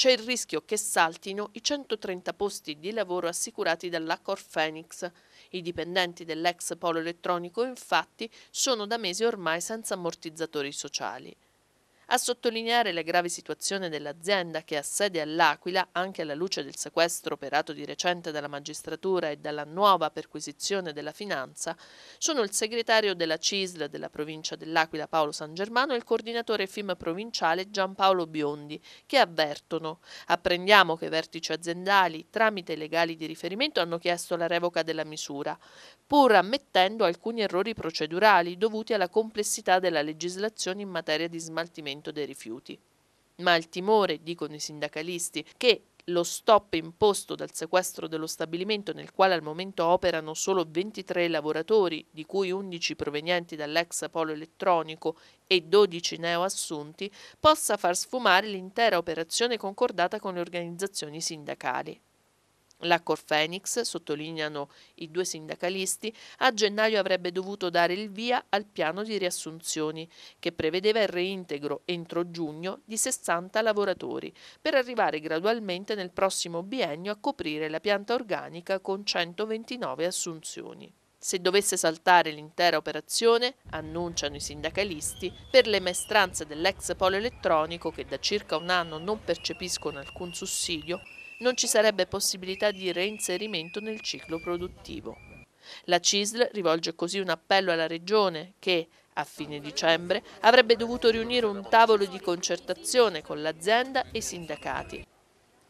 c'è il rischio che saltino i 130 posti di lavoro assicurati dalla Phoenix. I dipendenti dell'ex polo elettronico infatti sono da mesi ormai senza ammortizzatori sociali. A sottolineare la grave situazione dell'azienda che ha sede all'Aquila, anche alla luce del sequestro operato di recente dalla magistratura e dalla nuova perquisizione della finanza, sono il segretario della CISL della provincia dell'Aquila Paolo San Germano e il coordinatore FIM provinciale Giampaolo Biondi, che avvertono. Apprendiamo che i vertici aziendali, tramite legali di riferimento, hanno chiesto la revoca della misura, pur ammettendo alcuni errori procedurali dovuti alla complessità della legislazione in materia di smaltimento trattamento dei rifiuti. Ma il timore, dicono i sindacalisti, che lo stop imposto dal sequestro dello stabilimento nel quale al momento operano solo 23 lavoratori, di cui 11 provenienti dall'ex polo elettronico e 12 neoassunti, possa far sfumare l'intera operazione concordata con le organizzazioni sindacali. La Corfenix, sottolineano i due sindacalisti, a gennaio avrebbe dovuto dare il via al piano di riassunzioni, che prevedeva il reintegro entro giugno di 60 lavoratori, per arrivare gradualmente nel prossimo biennio a coprire la pianta organica con 129 assunzioni. Se dovesse saltare l'intera operazione, annunciano i sindacalisti, per le maestranze dell'ex polo elettronico che da circa un anno non percepiscono alcun sussidio, non ci sarebbe possibilità di reinserimento nel ciclo produttivo. La CISL rivolge così un appello alla Regione che, a fine dicembre, avrebbe dovuto riunire un tavolo di concertazione con l'azienda e i sindacati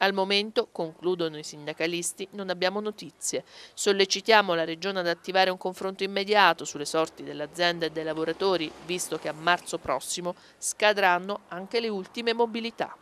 al momento, concludono i sindacalisti, non abbiamo notizie. Sollecitiamo la Regione ad attivare un confronto immediato sulle sorti dell'azienda e dei lavoratori, visto che a marzo prossimo scadranno anche le ultime mobilità.